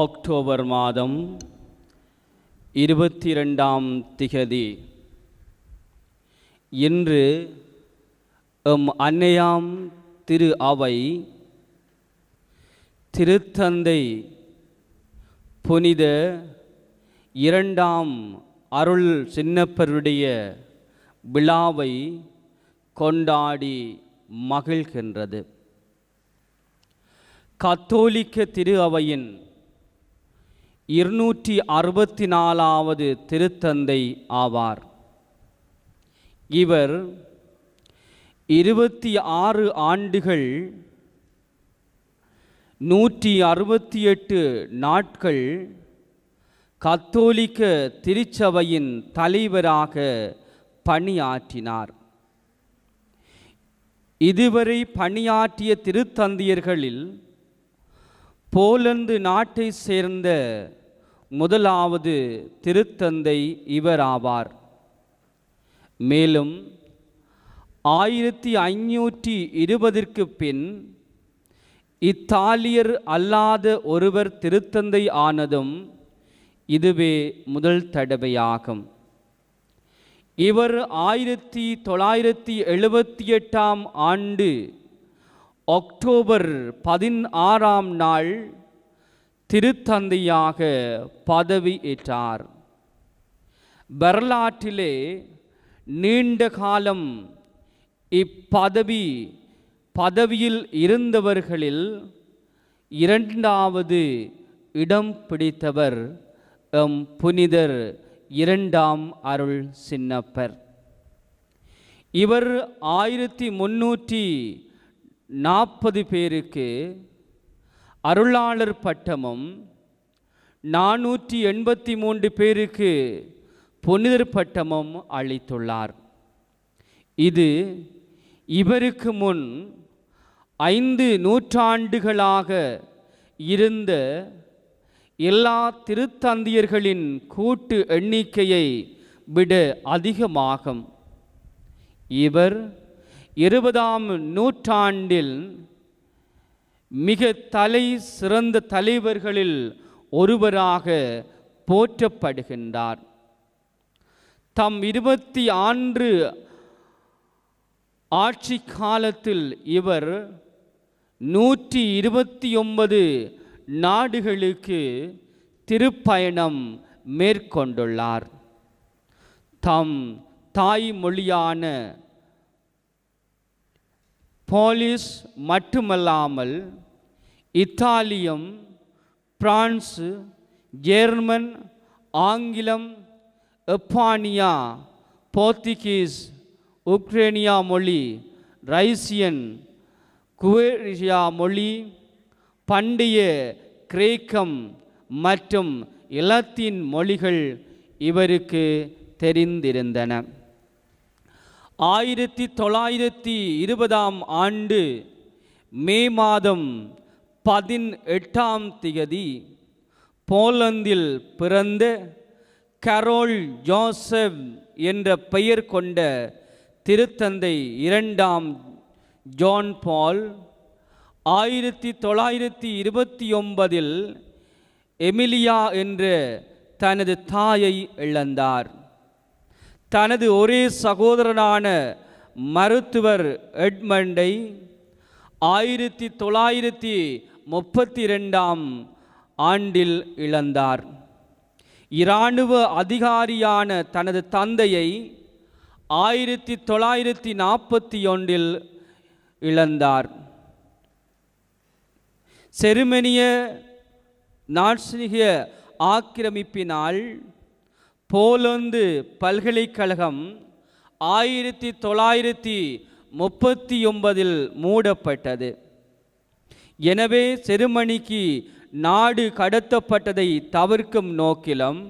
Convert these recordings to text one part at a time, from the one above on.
October மாதம் இருபத்தி ரெண்டாம் திகதி இன்று எம் அன்னையாம் திரு அவை திருத்தந்தை புனித இரண்டாம் அருள் சின்னப்பருடைய விழாவை கொண்டாடி மகிழ்கின்றது கத்தோலிக்க திரு அவையின் இருநூற்றி அறுபத்தி நாலாவது திருத்தந்தை ஆவார் இவர் இருபத்தி ஆறு ஆண்டுகள் நூற்றி அறுபத்தி எட்டு நாட்கள் கத்தோலிக்க திருச்சபையின் தலைவராக பணியாற்றினார் இதுவரை பணியாற்றிய திருத்தந்தையர்களில் போலந்து நாட்டை சேர்ந்த முதலாவது திருத்தந்தை இவர் ஆவார் மேலும் ஆயிரத்தி ஐநூற்றி இருபதற்கு பின் இத்தாலியர் அல்லாத ஒருவர் திருத்தந்தை ஆனதும் இதுவே முதல் தடவையாகும் இவர் ஆயிரத்தி தொள்ளாயிரத்தி எழுபத்தி எட்டாம் ஆண்டு அக்டோபர் பதினாறாம் நாள் திருத்தந்தையாக பதவி ஏற்றார் வரலாற்றிலே நீண்ட காலம் இப்பதவி பதவியில் இருந்தவர்களில் இரண்டாவது இடம் பிடித்தவர் எம் புனிதர் இரண்டாம் அருள் சின்னப்பர் இவர் ஆயிரத்தி முன்னூற்றி நாற்பது பேருக்கு அருளாளர் பட்டமும் நானூற்றி எண்பத்தி மூன்று பேருக்கு பொன்னிதர் பட்டமும் அளித்துள்ளார் இது இவருக்கு முன் ஐந்து நூற்றாண்டுகளாக இருந்த எல்லா திருத்தந்தியர்களின் கூட்டு எண்ணிக்கையை விட அதிகமாகும் இவர் இருபதாம் நூற்றாண்டில் மிக தலை சிறந்த தலைவர்களில் ஒருவராக போற்றப்படுகின்றார் தம் இருபத்தி ஆண்டு ஆட்சி காலத்தில் இவர் நூற்றி இருபத்தி ஒன்பது நாடுகளுக்கு திருப்பயணம் மேற்கொண்டுள்ளார் தம் தாய்மொழியான போலீஸ் மட்டுமல்லாமல் இத்தாலியம் பிரான்ஸு ஜெர்மன் ஆங்கிலம் எப்பானியா போர்த்துகீஸ் உக்ரேனியா மொழி ரைசியன் குவேரியா மொழி பண்டைய கிரேக்கம் மற்றும் இலத்தீன் மொழிகள் இவருக்கு தெரிந்திருந்தன ஆயிரத்தி தொள்ளாயிரத்தி இருபதாம் ஆண்டு மே மாதம் பதினெட்டாம் திகதி போலந்தில் பிறந்த கரோல் ஜோசப் என்ற பெயர் கொண்ட திருத்தந்தை இரண்டாம் ஜான் பால் ஆயிரத்தி தொள்ளாயிரத்தி இருபத்தி ஒன்பதில் எமிலியா என்ற தனது தாயை இழந்தார் தனது ஒரே சகோதரனான மருத்துவர் எட்மண்டை ஆயிரத்தி தொள்ளாயிரத்தி முப்பத்தி ரெண்டாம் ஆண்டில் இழந்தார் இராணுவ அதிகாரியான தனது தந்தையை ஆயிரத்தி தொள்ளாயிரத்தி நாற்பத்தி ஒன்றில் இழந்தார் செருமனிய நாட்சிக ஆக்கிரமிப்பினால் போலந்து பல்கலைக்கழகம் ஆயிரத்தி தொள்ளாயிரத்தி முப்பத்தி ஒன்பதில் மூடப்பட்டது எனவே செருமணிக்கு நாடு கடத்தப்பட்டதை தவிர்க்கும் நோக்கிலும்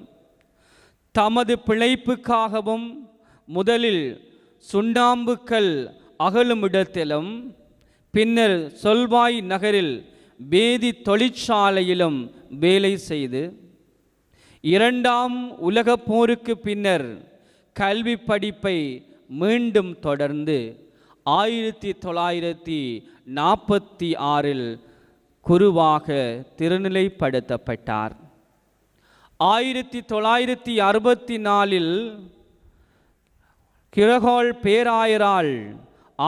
தமது பிழைப்புக்காகவும் முதலில் சுண்ணாம்புக்கள் அகலும் இடத்திலும் பின்னர் சொல்வாய் நகரில் வேதி தொழிற்சாலையிலும் வேலை செய்து இரண்டாம் உலகப் போருக்கு பின்னர் கல்வி படிப்பை மீண்டும் தொடர்ந்து ஆயிரத்தி தொள்ளாயிரத்தி நாற்பத்தி ஆறில் குருவாக திருநிலைப்படுத்தப்பட்டார் ஆயிரத்தி தொள்ளாயிரத்தி அறுபத்தி நாலில் கிரகோல் பேராயரால்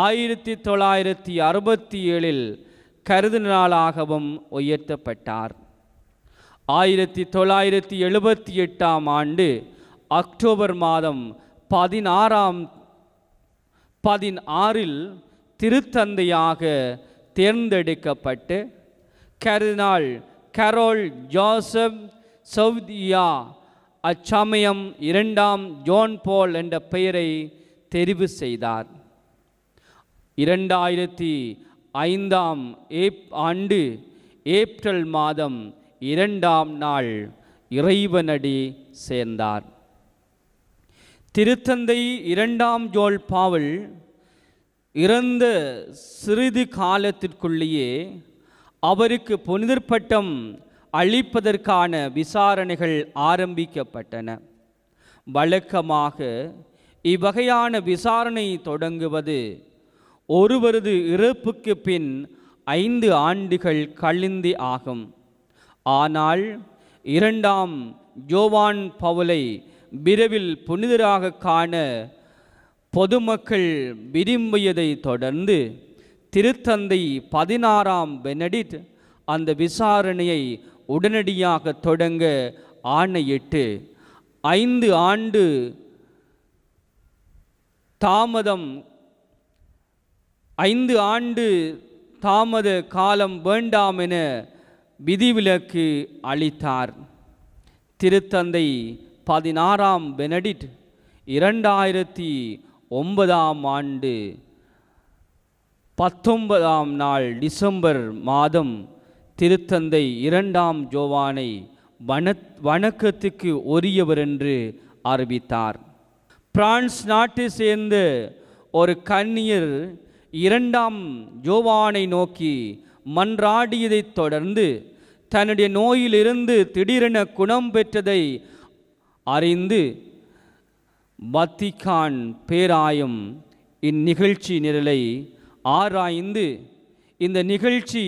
ஆயிரத்தி தொள்ளாயிரத்தி அறுபத்தி ஏழில் கருதுநாளாகவும் உயர்த்தப்பட்டார் ஆயிரத்தி தொள்ளாயிரத்தி எழுபத்தி எட்டாம் ஆண்டு அக்டோபர் மாதம் பதினாறாம் பதினாறில் திருத்தந்தையாக தேர்ந்தெடுக்கப்பட்டு கருநாள் கரோல் ஜோசப் சவுதியா அச்சமயம் இரண்டாம் ஜோன் போல் என்ற பெயரை தெரிவு செய்தார் இரண்டாயிரத்தி ஐந்தாம் ஏப் ஆண்டு ஏப்ரல் மாதம் இரண்டாம் நாள் இறைவனடி சேர்ந்தார் திருத்தந்தை இரண்டாம் ஜோல் பாவல் இறந்த சிறிது காலத்திற்குள்ளேயே அவருக்கு புனிதர் பட்டம் அளிப்பதற்கான விசாரணைகள் ஆரம்பிக்கப்பட்டன வழக்கமாக இவ்வகையான விசாரணை தொடங்குவது ஒருவரது இறப்புக்கு பின் ஐந்து ஆண்டுகள் கழிந்து ஆகும் ஆனால் இரண்டாம் ஜோவான் பவுலை விரைவில் புனிதராக காண பொதுமக்கள் விரும்பியதை தொடர்ந்து திருத்தந்தை பதினாறாம் பெனடிட் அந்த விசாரணையை உடனடியாக தொடங்க ஆணையிட்டு ஐந்து ஆண்டு தாமதம் ஐந்து ஆண்டு தாமத காலம் வேண்டாம் என விதிவிலக்கு அளித்தார் திருத்தந்தை பதினாறாம் பெனடிட் இரண்டாயிரத்தி ஒன்பதாம் ஆண்டு பத்தொன்பதாம் நாள் டிசம்பர் மாதம் திருத்தந்தை இரண்டாம் ஜோவானை வன வணக்கத்துக்கு உரியவர் என்று அறிவித்தார் பிரான்ஸ் நாட்டை சேர்ந்த ஒரு கன்னியர் இரண்டாம் ஜோவானை நோக்கி மன்றாடியதைத் தொடர்ந்து தன்னுடைய நோயிலிருந்து திடீரென குணம் பெற்றதை அறிந்து வத்திகான் பேராயம் இந்நிகழ்ச்சி நிரலை ஆராய்ந்து இந்த நிகழ்ச்சி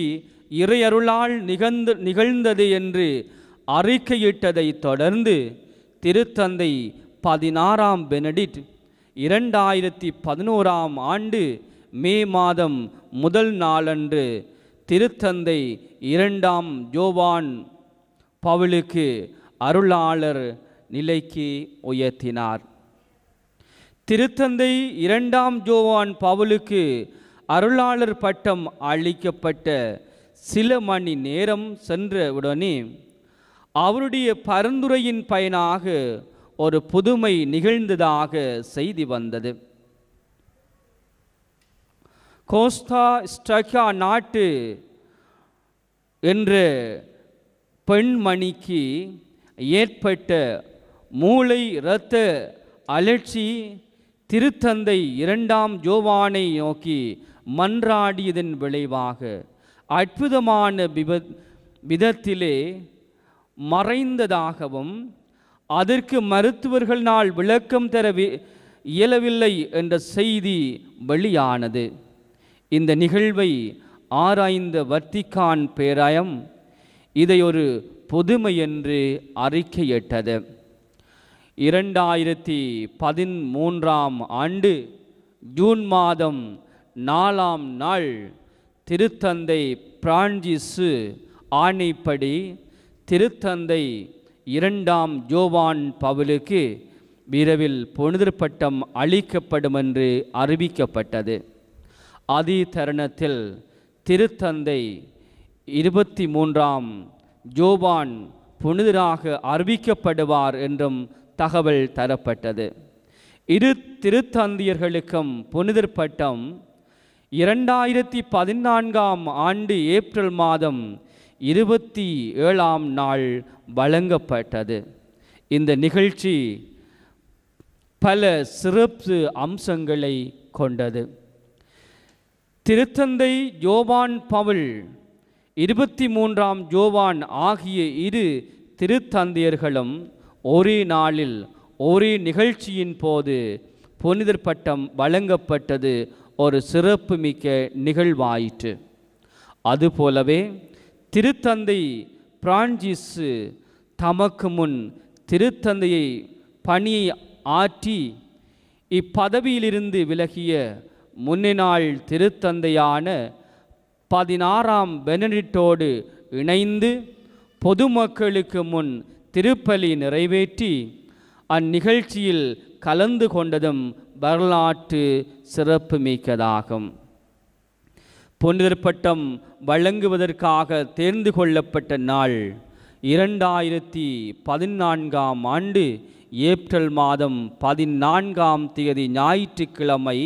இறையருளால் நிகழ்ந்து நிகழ்ந்தது என்று அறிக்கையிட்டதை தொடர்ந்து திருத்தந்தை பதினாறாம் பெனடிட் இரண்டாயிரத்தி பதினோராம் ஆண்டு மே மாதம் முதல் நாளன்று திருத்தந்தை இரண்டாம் ஜோவான் பவுலுக்கு அருளாளர் நிலைக்கு உயர்த்தினார் திருத்தந்தை இரண்டாம் ஜோவான் பவுலுக்கு அருளாளர் பட்டம் அளிக்கப்பட்ட சில மணி நேரம் சென்ற உடனே அவருடைய பரிந்துரையின் பயனாக ஒரு புதுமை நிகழ்ந்ததாக செய்தி வந்தது கோஸ்தா ஸ்டகா நாட்டு என்ற பெண்மணிக்கு ஏற்பட்ட மூளை இரத்த அலட்சி திருத்தந்தை இரண்டாம் ஜோவானை நோக்கி மன்றாடியதன் விளைவாக அற்புதமான விப விதத்திலே மறைந்ததாகவும் அதற்கு மருத்துவர்களால் விளக்கம் தர இயலவில்லை என்ற செய்தி வெளியானது இந்த நிகழ்வை ஆராய்ந்த வர்த்திகான் பேராயம் இதை ஒரு பொதுமை என்று அறிக்கையிட்டது இரண்டாயிரத்தி பதிமூன்றாம் ஆண்டு ஜூன் மாதம் நாலாம் நாள் திருத்தந்தை பிரான்சிசு ஆணைப்படி திருத்தந்தை இரண்டாம் ஜோவான் பவுலுக்கு விரைவில் புனிதர் பட்டம் அளிக்கப்படும் என்று அறிவிக்கப்பட்டது அதே தருணத்தில் திருத்தந்தை இருபத்தி மூன்றாம் ஜோவான் புனிதராக அறிவிக்கப்படுவார் என்றும் தகவல் தரப்பட்டது இரு திருத்தந்தியர்களுக்கும் புனிதர் பட்டம் இரண்டாயிரத்தி பதினான்காம் ஆண்டு ஏப்ரல் மாதம் இருபத்தி ஏழாம் நாள் வழங்கப்பட்டது இந்த நிகழ்ச்சி பல சிறப்பு அம்சங்களை கொண்டது திருத்தந்தை ஜோவான் பவுல் இருபத்தி மூன்றாம் ஜோவான் ஆகிய இரு திருத்தந்தையர்களும் ஒரே நாளில் ஒரே நிகழ்ச்சியின் போது புனிதர் பட்டம் வழங்கப்பட்டது ஒரு சிறப்பு மிக்க நிகழ்வாயிற்று அதுபோலவே திருத்தந்தை பிரான்சிஸு தமக்கு முன் திருத்தந்தையை பணியை ஆற்றி இப்பதவியிலிருந்து விலகிய முன்னினாள் திருத்தந்தையான பதினாறாம் பெனடிட்டோடு இணைந்து பொதுமக்களுக்கு முன் திருப்பலி நிறைவேற்றி அந்நிகழ்ச்சியில் கலந்து கொண்டதும் வரலாற்று மிக்கதாகும் பொன்னிதர் பட்டம் வழங்குவதற்காக தேர்ந்து கொள்ளப்பட்ட நாள் இரண்டாயிரத்தி பதினான்காம் ஆண்டு ஏப்ரல் மாதம் பதினான்காம் தேதி ஞாயிற்றுக்கிழமை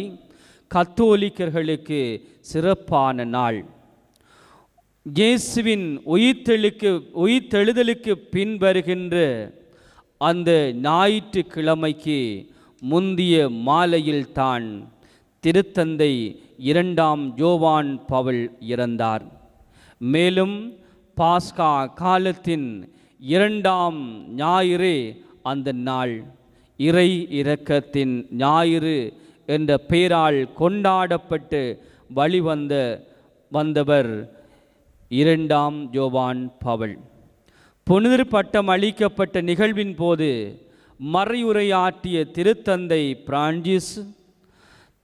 கத்தோலிக்கர்களுக்கு சிறப்பான நாள் இயேசுவின் உயிர்த்தெழுக்கு உயிர்த்தெழுதலுக்கு பின்வருகின்ற அந்த ஞாயிற்றுக்கிழமைக்கு முந்திய மாலையில்தான் திருத்தந்தை இரண்டாம் ஜோவான் பவல் இறந்தார் மேலும் பாஸ்கா காலத்தின் இரண்டாம் ஞாயிறு அந்த நாள் இறை இறக்கத்தின் ஞாயிறு என்ற பெயரால் கொண்டாடப்பட்டு வழிவந்த வந்தவர் இரண்டாம் ஜோவான் பவல் புனிதர் பட்டம் அளிக்கப்பட்ட நிகழ்வின் போது மறையுரையாற்றிய திருத்தந்தை பிரான்சிஸ்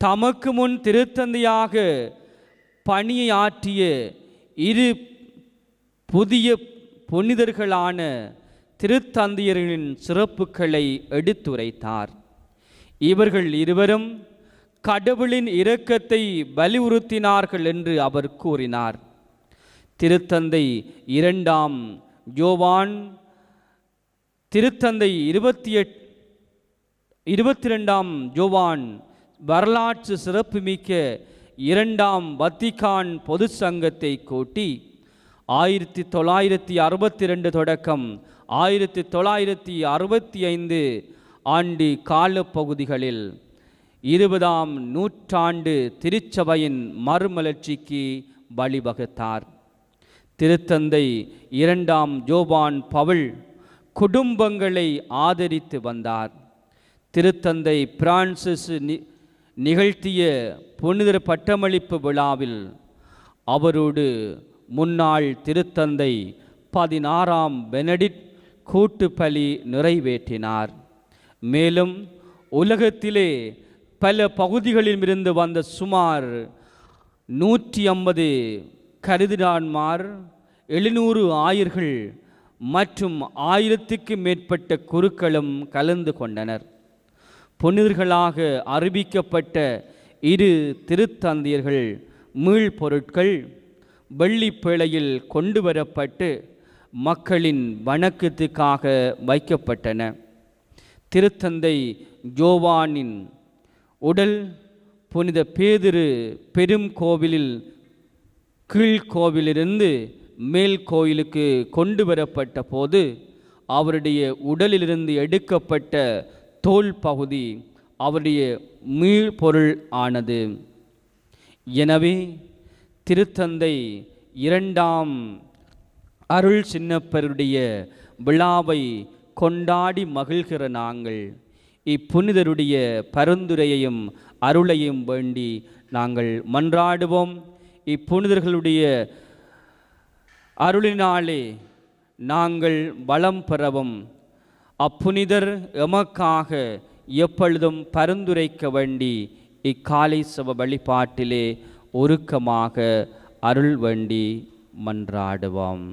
தமக்கு முன் திருத்தந்தையாக பணியை ஆற்றிய இரு புதிய புனிதர்களான திருத்தந்தையர்களின் சிறப்புகளை எடுத்துரைத்தார் இவர்கள் இருவரும் கடவுளின் இரக்கத்தை வலியுறுத்தினார்கள் என்று அவர் கூறினார் திருத்தந்தை இரண்டாம் ஜோவான் திருத்தந்தை இருபத்தி எட் இருபத்தி ரெண்டாம் ஜோவான் வரலாற்று சிறப்புமிக்க இரண்டாம் வத்திகான் பொது சங்கத்தை கூட்டி ஆயிரத்தி தொள்ளாயிரத்தி அறுபத்தி ரெண்டு தொடக்கம் ஆயிரத்தி தொள்ளாயிரத்தி அறுபத்தி ஐந்து ஆண்டு காலப்பகுதிகளில் இருபதாம் நூற்றாண்டு திருச்சபையின் மறுமலர்ச்சிக்கு வழிவகுத்தார் திருத்தந்தை இரண்டாம் ஜோபான் பவுல் குடும்பங்களை ஆதரித்து வந்தார் திருத்தந்தை பிரான்சிஸ் நிகழ்த்திய புனிதர் பட்டமளிப்பு விழாவில் அவரோடு முன்னாள் திருத்தந்தை பதினாறாம் பெனடிட் கூட்டுப்பலி நிறைவேற்றினார் மேலும் உலகத்திலே பல பகுதிகளில் இருந்து வந்த சுமார் நூற்றி ஐம்பது கருதிடான்மார் எழுநூறு ஆயர்கள் மற்றும் ஆயிரத்துக்கு மேற்பட்ட குருக்களும் கலந்து கொண்டனர் பொன்னிர்களாக அறிவிக்கப்பட்ட இரு திருத்தந்தியர்கள் மீள் பொருட்கள் வெள்ளி பிழையில் கொண்டு வரப்பட்டு மக்களின் வணக்கத்துக்காக வைக்கப்பட்டன திருத்தந்தை ஜோவானின் உடல் புனித பேதிரு பெரும் கோவிலில் கீழ்கோவிலிருந்து மேல் கோயிலுக்கு கொண்டு வரப்பட்ட போது அவருடைய உடலிலிருந்து எடுக்கப்பட்ட தோல் பகுதி அவருடைய மீள்பொருள் ஆனது எனவே திருத்தந்தை இரண்டாம் அருள் சின்னப்பருடைய விழாவை கொண்டாடி மகிழ்கிற நாங்கள் இப்புனிதருடைய பரிந்துரையையும் அருளையும் வேண்டி நாங்கள் மன்றாடுவோம் இப்புனிதர்களுடைய அருளினாலே நாங்கள் வளம் பெறவும் அப்புனிதர் எமக்காக எப்பொழுதும் பரிந்துரைக்க வேண்டி இக்காலை சவ வழிபாட்டிலே ஒருக்கமாக அருள் வேண்டி மன்றாடுவோம்